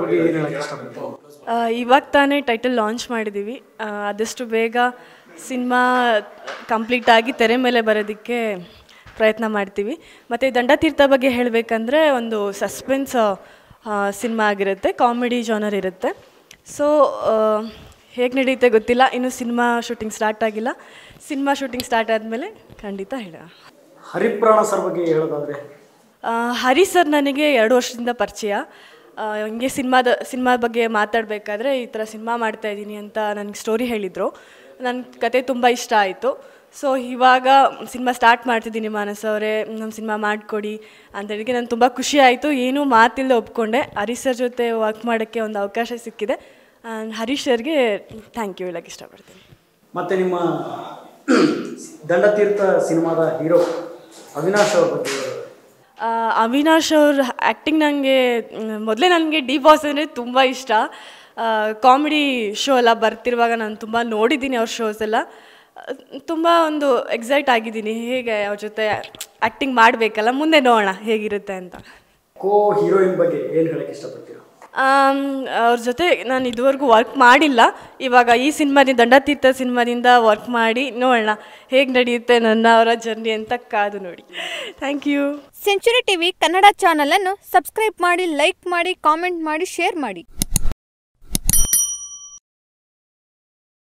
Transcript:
ಬಗ್ಗೆ ಏನು ಹೇಳಕ್ಕೆ ಇವಾಗ ತಾನೇ ಟೈಟಲ್ ಲಾಂಚ್ ಮಾಡಿದ್ದೀವಿ ಆದಷ್ಟು ಬೇಗ ಸಿನಿಮಾ ಕಂಪ್ಲೀಟ್ ಆಗಿ ತೆರೆ ಮೇಲೆ ಬರೋದಕ್ಕೆ ಪ್ರಯತ್ನ ಮಾಡ್ತೀವಿ ಮತ್ತು ದಂಡತೀರ್ಥ ಬಗ್ಗೆ ಹೇಳಬೇಕಂದ್ರೆ ಒಂದು ಸಸ್ಪೆನ್ಸ್ ಸಿನಿಮಾ ಆಗಿರುತ್ತೆ ಕಾಮಿಡಿ ಜಾನರ್ ಇರುತ್ತೆ ಸೊ ಹೇಗೆ ನಡೆಯುತ್ತೆ ಗೊತ್ತಿಲ್ಲ ಇನ್ನು ಸಿನಿಮಾ ಶೂಟಿಂಗ್ ಸ್ಟಾರ್ಟ್ ಆಗಿಲ್ಲ ಸಿನಿಮಾ ಶೂಟಿಂಗ್ ಸ್ಟಾರ್ಟ್ ಆದಮೇಲೆ ಖಂಡಿತ ಹೇಳ ಹರಿಪ್ರಾಣ ಸರ್ ಬಗ್ಗೆ ಹೇಳೋದಾದರೆ ಹರಿ ಸರ್ ನನಗೆ ಎರಡು ವರ್ಷದಿಂದ ಪರಿಚಯ ಹಂಗೆ ಸಿನಿಮಾದ ಸಿನಿಮಾ ಬಗ್ಗೆ ಮಾತಾಡಬೇಕಾದ್ರೆ ಈ ಥರ ಸಿನಿಮಾ ಇದ್ದೀನಿ ಅಂತ ನನಗೆ ಸ್ಟೋರಿ ಹೇಳಿದರು ನನ್ನ ಕತೆ ತುಂಬ ಇಷ್ಟ ಆಯಿತು ಸೊ ಇವಾಗ ಸಿನಿಮಾ ಸ್ಟಾರ್ಟ್ ಮಾಡ್ತಿದ್ದೀನಿ ಮಾನಸ ಅವರೇ ನಮ್ಮ ಸಿನಿಮಾ ಮಾಡಿಕೊಡಿ ಅಂತ ಹೇಳಿ ನಾನು ತುಂಬ ಖುಷಿ ಆಯಿತು ಏನೂ ಮಾತಿಲ್ಲ ಒಪ್ಕೊಂಡೆ ಹರೀಶ್ ಸರ್ ಜೊತೆ ವರ್ಕ್ ಮಾಡೋಕ್ಕೆ ಒಂದು ಅವಕಾಶ ಸಿಕ್ಕಿದೆ ಆ್ಯಂಡ್ ಹರೀಶ್ ಸರ್ಗೆ ಥ್ಯಾಂಕ್ ಯು ಹೇಳಕ್ಕೆ ಇಷ್ಟಪಡ್ತೀನಿ ಮತ್ತು ನಿಮ್ಮ ದಂಡತೀರ್ಥ ಸಿನಿಮಾದ ಹೀರೋ ಅವಿನಾಶ್ ಅವರ ಬಗ್ಗೆ ಅವಿನಾಶ್ ಅವ್ರ ಆ್ಯಕ್ಟಿಂಗ್ ನನಗೆ ಮೊದಲೇ ನನಗೆ ಡಿ ಬಾಸ್ ಅಂದರೆ ತುಂಬ ಇಷ್ಟ ಕಾಮಿಡಿ ಶೋ ಎಲ್ಲ ಬರ್ತಿರುವಾಗ ನಾನು ತುಂಬ ನೋಡಿದ್ದೀನಿ ಅವ್ರ ಶೋಸ್ ಎಲ್ಲ ತುಂಬ ಒಂದು ಎಕ್ಸೈಟ್ ಆಗಿದ್ದೀನಿ ಹೇಗೆ ಅವ್ರ ಜೊತೆ ಆ್ಯಕ್ಟಿಂಗ್ ಮಾಡಬೇಕಲ್ಲ ಮುಂದೆ ನೋಡೋಣ ಹೇಗಿರುತ್ತೆ ಅಂತ ಕೋ ಹೀರೋಯಿನ್ ಬಗ್ಗೆ ಏನು ಹೇಳಕ್ಕೆ ಇಷ್ಟಪಡ್ತೀರಾ ಅವ್ರ ಜೊತೆ ನಾನು ಇದುವರೆಗೂ ವರ್ಕ್ ಮಾಡಿಲ್ಲ ಇವಾಗ ಈ ಸಿನಿಮಾದಿಂದ ದಂಡತೀರ್ಥ ಸಿನಿಮಾದಿಂದ ವರ್ಕ್ ಮಾಡಿ ನೋಡೋಣ ಹೇಗೆ ನಡೆಯುತ್ತೆ ನನ್ನ ಅವರ ಜರ್ನಿ ಅಂತ ಕಾದು ನೋಡಿ thank you century TV Kannada ಚಾನಲನ್ನು ಸಬ್ಸ್ಕ್ರೈಬ್ ಮಾಡಿ ಲೈಕ್ ಮಾಡಿ ಕಾಮೆಂಟ್ ಮಾಡಿ ಶೇರ್ ಮಾಡಿ